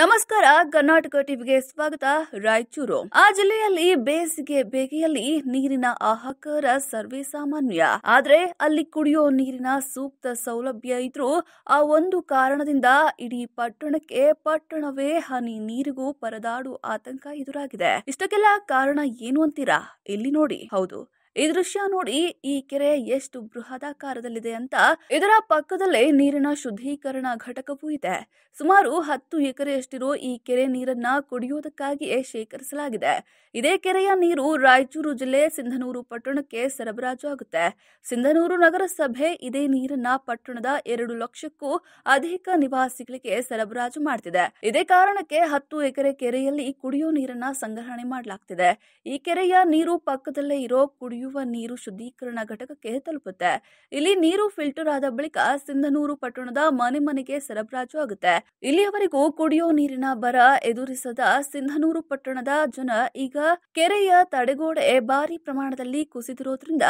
ನಮಸ್ಕಾರ ಕರ್ನಾಟಕ ಟಿವಿಗೆ ಸ್ವಾಗತ ರಾಯಚೂರು ಆ ಜಿಲ್ಲೆಯಲ್ಲಿ ಬೇಸಿಗೆ ಬೇಗೆಯಲ್ಲಿ ನೀರಿನ ಆಹಾಕಾರ ಸರ್ವೇ ಸಾಮಾನ್ಯ ಆದ್ರೆ ಅಲ್ಲಿ ಕುಡಿಯೋ ನೀರಿನ ಸೂಕ್ತ ಸೌಲಭ್ಯ ಇದ್ರೂ ಆ ಒಂದು ಕಾರಣದಿಂದ ಇಡೀ ಪಟ್ಟಣಕ್ಕೆ ಪಟ್ಟಣವೇ ಹನಿ ನೀರಿಗೂ ಪರದಾಡು ಆತಂಕ ಎದುರಾಗಿದೆ ಇಷ್ಟಕ್ಕೆಲ್ಲ ಕಾರಣ ಏನು ಅಂತೀರಾ ಇಲ್ಲಿ ನೋಡಿ ಹೌದು ಈ ದೃಶ್ಯ ನೋಡಿ ಈ ಕೆರೆ ಎಷ್ಟು ಬೃಹದಾಕಾರದಲ್ಲಿದೆ ಅಂತ ಇದರ ಪಕ್ಕದಲ್ಲೇ ನೀರಿನ ಶುದ್ಧೀಕರಣ ಘಟಕವೂ ಇದೆ ಸುಮಾರು ಹತ್ತು ಎಕರೆಯಷ್ಟಿರೋ ಈ ಕೆರೆ ನೀರನ್ನ ಕುಡಿಯುವುದಕ್ಕಾಗಿಯೇ ಶೇಖರಿಸಲಾಗಿದೆ ಇದೇ ಕೆರೆಯ ನೀರು ರಾಯಚೂರು ಜಿಲ್ಲೆ ಸಿಂಧನೂರು ಪಟ್ಟಣಕ್ಕೆ ಸರಬರಾಜು ಆಗುತ್ತೆ ಸಿಂಧನೂರು ನಗರಸಭೆ ಇದೇ ನೀರನ್ನ ಪಟ್ಟಣದ ಎರಡು ಲಕ್ಷಕ್ಕೂ ಅಧಿಕ ನಿವಾಸಿಗಳಿಗೆ ಸರಬರಾಜು ಮಾಡ್ತಿದೆ ಇದೇ ಕಾರಣಕ್ಕೆ ಹತ್ತು ಎಕರೆ ಕೆರೆಯಲ್ಲಿ ಕುಡಿಯೋ ನೀರನ್ನ ಸಂಗ್ರಹಣೆ ಮಾಡಲಾಗ್ತಿದೆ ಈ ಕೆರೆಯ ನೀರು ಪಕ್ಕದಲ್ಲೇ ಇರೋ ಕುಡಿಯೋ ಕುಡಿಯುವ ನೀರು ಶುದ್ಧೀಕರಣ ಘಟಕಕ್ಕೆ ತಲುಪುತ್ತೆ ಇಲ್ಲಿ ನೀರು ಫಿಲ್ಟರ್ ಆದ ಬಳಿಕ ಸಿಂಧನೂರು ಪಟ್ಟಣದ ಮನೆ ಮನೆಗೆ ಸರಬರಾಜು ಆಗುತ್ತೆ ಇಲ್ಲಿಯವರೆಗೂ ಕುಡಿಯೋ ನೀರಿನ ಬರ ಎದುರಿಸದ ಸಿಂಧನೂರು ಪಟ್ಟಣದ ಜನ ಈಗ ಕೆರೆಯ ತಡೆಗೋಡೆ ಭಾರಿ ಪ್ರಮಾಣದಲ್ಲಿ ಕುಸಿದಿರೋದ್ರಿಂದ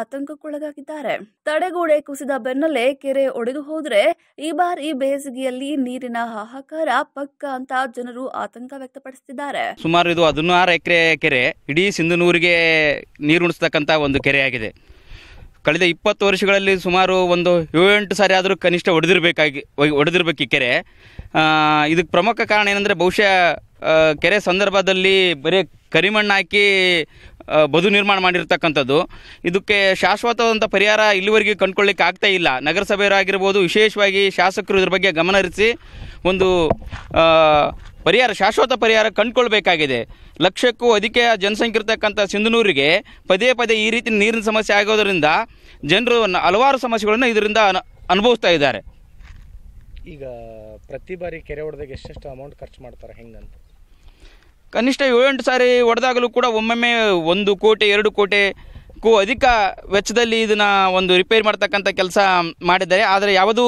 ಆತಂಕಕ್ಕೊಳಗಾಗಿದ್ದಾರೆ ತಡೆಗೋಡೆ ಕುಸಿದ ಬೆನ್ನಲ್ಲೇ ಕೆರೆ ಒಡೆದು ಹೋದ್ರೆ ಈ ಬಾರಿ ಬೇಸಿಗೆಯಲ್ಲಿ ನೀರಿನ ಹಾಹಾಕಾರ ಪಕ್ಕ ಅಂತ ಜನರು ಆತಂಕ ವ್ಯಕ್ತಪಡಿಸುತ್ತಿದ್ದಾರೆ ಸುಮಾರು ಇದು ಹದಿನಾರು ಎಕರೆ ಕೆರೆ ಇಡೀ ಸಿಂಧನೂರಿಗೆ ಉಣಿಸ್ತಕ್ಕಂಥ ಒಂದು ಕೆರೆಯಾಗಿದೆ ಕಳೆದ ಇಪ್ಪತ್ತು ವರ್ಷಗಳಲ್ಲಿ ಸುಮಾರು ಒಂದು ಏಳೆಂಟು ಸಾರಿ ಆದರೂ ಕನಿಷ್ಠ ಒಡೆದಿರಬೇಕಾಗಿ ಒಡೆದಿರಬೇಕು ಈ ಕೆರೆ ಇದಕ್ಕೆ ಪ್ರಮುಖ ಕಾರಣ ಏನಂದರೆ ಬಹುಶಃ ಕೆರೆ ಸಂದರ್ಭದಲ್ಲಿ ಬರೀ ಕರಿಮಣ್ಣು ಹಾಕಿ ಬದು ನಿರ್ಮಾಣ ಮಾಡಿರ್ತಕ್ಕಂಥದ್ದು ಇದಕ್ಕೆ ಶಾಶ್ವತವಾದಂಥ ಪರಿಹಾರ ಇಲ್ಲಿವರೆಗೆ ಕಂಡುಕೊಳ್ಳಿಕ್ಕೆ ಆಗ್ತಾ ಇಲ್ಲ ನಗರಸಭೆಯರಾಗಿರ್ಬೋದು ವಿಶೇಷವಾಗಿ ಶಾಸಕರು ಇದ್ರ ಬಗ್ಗೆ ಗಮನ ಹರಿಸಿ ಒಂದು ಪರಿಹಾರ ಶಾಶ್ವತ ಪರಿಹಾರ ಕಂಡುಕೊಳ್ಬೇಕಾಗಿದೆ ಲಕ್ಷಕ್ಕೂ ಅಧಿಕ ಜನಸಂಖ್ಯೆ ಇರತಕ್ಕಂಥ ಸಿಂಧನೂರಿಗೆ ಪದೇ ಪದೇ ಈ ರೀತಿ ನೀರಿನ ಸಮಸ್ಯೆ ಆಗೋದರಿಂದ ಜನರು ಹಲವಾರು ಸಮಸ್ಯೆಗಳನ್ನು ಇದರಿಂದ ಅನುಭವಿಸ್ತಾ ಇದ್ದಾರೆ ಈಗ ಪ್ರತಿ ಬಾರಿ ಕೆರೆ ಹೊಡೆದಾಗ ಎಷ್ಟೆಷ್ಟು ಅಮೌಂಟ್ ಖರ್ಚು ಮಾಡ್ತಾರೆ ಹೆಂಗಂತ ಕನಿಷ್ಠ ಏಳೆಂಟು ಸಾರಿ ಹೊಡೆದಾಗಲೂ ಕೂಡ ಒಮ್ಮೊಮ್ಮೆ ಒಂದು ಕೋಟಿ ಎರಡು ಕೋಟಿ ಕು ಅಧಿಕ ವೆಚ್ಚದಲ್ಲಿ ಇದನ್ನು ಒಂದು ರಿಪೇರಿ ಮಾಡ್ತಕ್ಕಂಥ ಕೆಲಸ ಮಾಡಿದ್ದಾರೆ ಆದರೆ ಯಾವುದೂ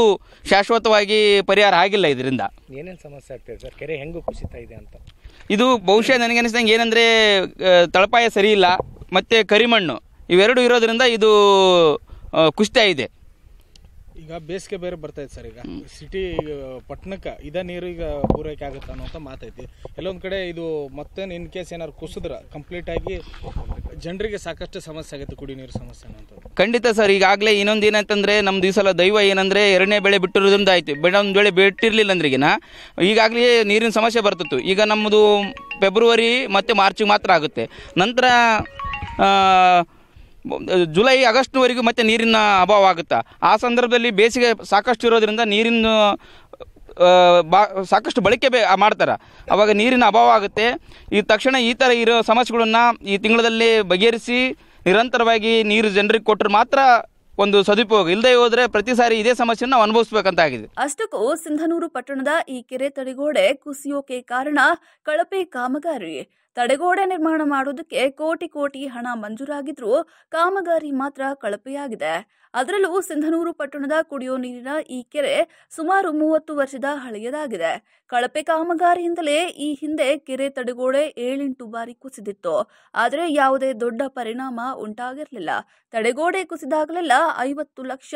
ಶಾಶ್ವತವಾಗಿ ಪರಿಹಾರ ಆಗಿಲ್ಲ ಇದರಿಂದ ಏನೇನು ಸಮಸ್ಯೆ ಆಗ್ತದೆ ಸರ್ ಕೆರೆ ಹೆಂಗೂ ಕುಸಿತಾ ಇದೆ ಅಂತ ಇದು ಬಹುಶಃ ನನಗೆ ಅನಿಸಿದಂಗೆ ಏನಂದರೆ ತಳಪಾಯ ಸರಿಯಿಲ್ಲ ಮತ್ತು ಕರಿಮಣ್ಣು ಇವೆರಡು ಇರೋದರಿಂದ ಇದು ಕುಸಿತ ಇದೆ ಈಗ ಬೇಸಿಗೆ ಬೇರೆ ಬರ್ತಾ ಸರ್ ಈಗ ಸಿಟಿ ಪಟ್ಟಣಕ್ಕೆ ಇದೇ ನೀರು ಈಗ ಪೂರೈಕೆ ಆಗುತ್ತೆ ಅಂತ ಮಾತೈತಿ ಕೆಲವೊಂದು ಕಡೆ ಇದು ಮತ್ತೇನು ಇನ್ ಕೇಸ್ ಏನಾದ್ರು ಕುಸಿದ್ರೆ ಕಂಪ್ಲೀಟ್ ಆಗಿ ಜನರಿಗೆ ಸಾಕಷ್ಟು ಸಮಸ್ಯೆ ಆಗುತ್ತೆ ಕುಡಿ ನೀರು ಸಮಸ್ಯೆ ಅಂತ ಖಂಡಿತ ಸರ್ ಈಗಾಗಲೇ ಇನ್ನೊಂದು ಏನಂತಂದರೆ ನಮ್ದು ಈ ಸಲ ದೈವ ಏನಂದರೆ ಎರಡನೇ ಬೆಳೆ ಬಿಟ್ಟಿರೋದ್ರಿಂದ ಆಯಿತು ಬೆಳೆ ಒಂದು ಬೆಳೆ ಬಿಟ್ಟಿರಲಿಲ್ಲ ಅಂದ್ರಿಗಿನ ಈಗಾಗಲೇ ನೀರಿನ ಸಮಸ್ಯೆ ಬರ್ತಿತ್ತು ಈಗ ನಮ್ಮದು ಫೆಬ್ರವರಿ ಮತ್ತು ಮಾರ್ಚಿಗೆ ಮಾತ್ರ ಆಗುತ್ತೆ ನಂತರ ಜುಲೈ ಆಗಸ್ಟ್ವರೆಗೂ ಮತ್ತೆ ನೀರಿನ ಅಭಾವ ಆಗುತ್ತಾ ಆ ಸಂದರ್ಭದಲ್ಲಿ ಬೇಸಿಗೆ ಸಾಕಷ್ಟು ಇರೋದ್ರಿಂದ ನೀರಿನ ಬಾ ಸಾಕಷ್ಟು ಬಳಕೆ ಬೇ ಮಾಡ್ತಾರೆ ಆವಾಗ ನೀರಿನ ಅಭಾವ ಆಗುತ್ತೆ ಈ ತಕ್ಷಣ ಈ ಥರ ಇರೋ ಸಮಸ್ಯೆಗಳನ್ನು ಈ ತಿಂಗಳಲ್ಲಿ ಬಗೆಹರಿಸಿ ನಿರಂತರವಾಗಿ ನೀರು ಜನರಿಗೆ ಕೊಟ್ಟರೆ ಮಾತ್ರ ಒಂದು ಸದುಪಯೋಗ ಇಲ್ಲದೆ ಹೋದ್ರೆ ಪ್ರತಿ ಸಾರಿ ಇದೇ ಸಮಸ್ಯೆ ನಾವು ಅನುಭವಿಸಬೇಕಂತ ಆಗಿದೆ ಅಷ್ಟಕ್ಕೂ ಸಿಂಧನೂರು ಪಟ್ಟಣದ ಈ ಕೆರೆ ತಡೆಗೋಡೆ ಕುಸಿಯೋಕೆ ಕಾರಣ ಕಳಪೆ ಕಾಮಗಾರಿ ತಡೆಗೋಡೆ ನಿರ್ಮಾಣ ಮಾಡೋದಕ್ಕೆ ಕೋಟಿ ಕೋಟಿ ಹಣ ಮಂಜೂರಾಗಿದ್ರೂ ಕಾಮಗಾರಿ ಮಾತ್ರ ಕಳಪೆಯಾಗಿದೆ ಅದರಲ್ಲೂ ಸಿಂಧನೂರು ಪಟ್ಟಣದ ಕುಡಿಯೋ ನೀರಿನ ಈ ಕೆರೆ ಸುಮಾರು ಮೂವತ್ತು ವರ್ಷದ ಹಳೆಯದಾಗಿದೆ ಕಳಪೆ ಕಾಮಗಾರಿಯಿಂದಲೇ ಈ ಹಿಂದೆ ಕೆರೆ ತಡೆಗೋಡೆ ಏಳೆಂಟು ಬಾರಿ ಕುಸಿದಿತ್ತು ಆದರೆ ಯಾವುದೇ ದೊಡ್ಡ ಪರಿಣಾಮ ಉಂಟಾಗಿರಲಿಲ್ಲ ತಡೆಗೋಡೆ ಕುಸಿದಾಗಲೆಲ್ಲ ಐವತ್ತು ಲಕ್ಷ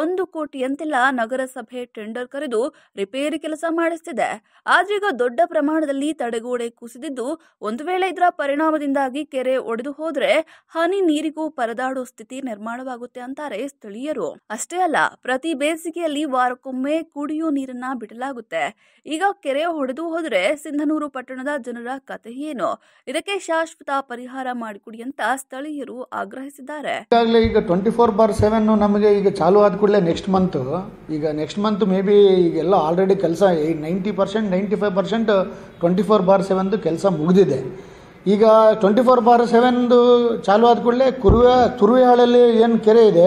ಒಂದು ಅಂತೆಲ್ಲ ನಗರಸಭೆ ಟೆಂಡರ್ ಕರೆದು ರಿಪೇರಿ ಕೆಲಸ ಮಾಡಿಸ್ತಿದೆ ಆದ್ರೀಗ ದೊಡ್ಡ ಪ್ರಮಾಣದಲ್ಲಿ ತಡೆಗೋಡೆ ಕುಸಿದಿದ್ದು ಒಂದು ಒಂದು ವೇಳೆ ಇದರ ಪರಿಣಾಮದಿಂದಾಗಿ ಕೆರೆ ಒಡೆದು ಹೋದ್ರೆ ಹನಿ ನೀರಿಗೂ ಪರದಾಡೋ ಸ್ಥಿತಿ ನಿರ್ಮಾಣವಾಗುತ್ತೆ ಅಂತಾರೆ ಸ್ಥಳೀಯರು ಅಷ್ಟೇ ಅಲ್ಲ ಪ್ರತಿ ಬೇಸಿಗೆಯಲ್ಲಿ ವಾರಕ್ಕೊಮ್ಮೆ ಕುಡಿಯೋ ನೀರನ್ನ ಬಿಡಲಾಗುತ್ತೆ ಈಗ ಕೆರೆ ಹೊಡೆದು ಹೋದ್ರೆ ಸಿಂಧನೂರು ಪಟ್ಟಣದ ಜನರ ಕಥೆ ಏನು ಇದಕ್ಕೆ ಶಾಶ್ವತ ಪರಿಹಾರ ಮಾಡಿಕೊಡಿ ಅಂತ ಸ್ಥಳೀಯರು ಆಗ್ರಹಿಸಿದ್ದಾರೆ ಈಗ ಟ್ವೆಂಟಿ ಫೋರ್ ಬಾರ್ ಸೆವೆನ್ ನಮಗೆ ಈಗ ಚಾಲು ಆದ ಕೂಡಲೇ ನೆಕ್ಸ್ಟ್ ಮಂತ್ ಈಗ ನೆಕ್ಸ್ಟ್ ಮಂತ್ ಮೇ ಬಿ ಈಗೆಲ್ಲ ಆಲ್ರೆಡಿ ಕೆಲಸ ninety percent ninety five percent twenty four bar seven ಕೆಲಸ ಮುಗಿದಿದೆ ಈಗ ಟ್ವೆಂಟಿ ಫೋರ್ ಬಾರ್ ಸೆವೆನ್ದು ಚಾಲು ಆದ ಕೂಡಲೇ ಕುರುವೆ ಹಾಳಲ್ಲಿ ಏನು ಕೆರೆ ಇದೆ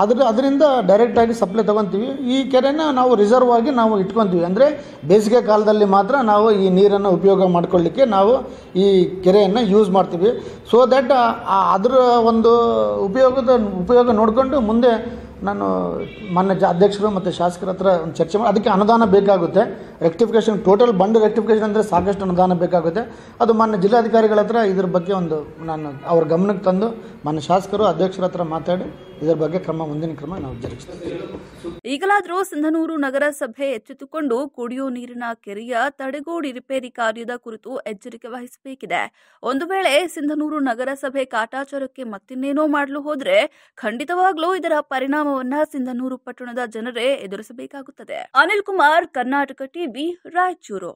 ಅದ್ರ ಅದರಿಂದ ಡೈರೆಕ್ಟಾಗಿ ಸಪ್ಲೈ ತೊಗೊತೀವಿ ಈ ಕೆರೆನ ನಾವು ರಿಸರ್ವ್ ಆಗಿ ನಾವು ಇಟ್ಕೊತೀವಿ ಅಂದರೆ ಬೇಸಿಗೆ ಕಾಲದಲ್ಲಿ ಮಾತ್ರ ನಾವು ಈ ನೀರನ್ನು ಉಪಯೋಗ ಮಾಡ್ಕೊಳ್ಳಿಕ್ಕೆ ನಾವು ಈ ಕೆರೆಯನ್ನು ಯೂಸ್ ಮಾಡ್ತೀವಿ ಸೊ ದ್ಯಾಟ್ ಅದರ ಒಂದು ಉಪಯೋಗದ ಉಪಯೋಗ ನೋಡಿಕೊಂಡು ಮುಂದೆ ನಾನು ಮಾನ್ಯ ಜ ಅಧ್ಯಕ್ಷರು ಮತ್ತು ಶಾಸಕರ ಹತ್ರ ಒಂದು ಚರ್ಚೆ ಮಾಡಿ ಅದಕ್ಕೆ ಅನುದಾನ ಬೇಕಾಗುತ್ತೆ ರೆಕ್ಟಿಫಿಕೇಷನ್ ಟೋಟಲ್ ಬಂಡ್ ರೆಕ್ಟಿಫಿಕೇಷನ್ ಅಂದರೆ ಸಾಕಷ್ಟು ಅನುದಾನ ಬೇಕಾಗುತ್ತೆ ಅದು ಮಾನ್ಯ ಜಿಲ್ಲಾಧಿಕಾರಿಗಳ ಹತ್ರ ಇದ್ರ ಬಗ್ಗೆ ಒಂದು ನಾನು ಅವ್ರ ಗಮನಕ್ಕೆ ತಂದು ಮಾನ್ಯ ಶಾಸಕರು ಅಧ್ಯಕ್ಷರ ಹತ್ರ ಮಾತಾಡಿ ಇದರ ಬಗ್ಗೆ ಕ್ರಮ ಮುಂದಿನ ಕ್ರಮ ನಾವು ಜರುಗಿಸ್ತೇವೆ ಈಗಲಾದರೂ ಸಿಂಧನೂರು ನಗರಸಭೆ ಎಚ್ಚೆತ್ತುಕೊಂಡು ಕುಡಿಯುವ ನೀರಿನ ಕೆರೆಯ ತಡೆಗೋಡಿ ರಿಪೇರಿ ಕಾರ್ಯದ ಕುರಿತು ಎಚ್ಚರಿಕೆ ವಹಿಸಬೇಕಿದೆ ಒಂದು ವೇಳೆ ಸಿಂಧನೂರು ನಗರಸಭೆ ಕಾಟಾಚಾರಕ್ಕೆ ಮತ್ತಿನ್ನೇನೋ ಮಾಡಲು ಹೋದರೆ ಖಂಡಿತವಾಗ್ಲೂ ಇದರ ಪರಿಣಾಮವನ್ನ ಸಿಂಧನೂರು ಪಟ್ಟಣದ ಜನರೇ ಎದುರಿಸಬೇಕಾಗುತ್ತದೆ ಅನಿಲ್ ಕುಮಾರ್ ಕರ್ನಾಟಕ ಟಿವಿ ರಾಯಚೂರು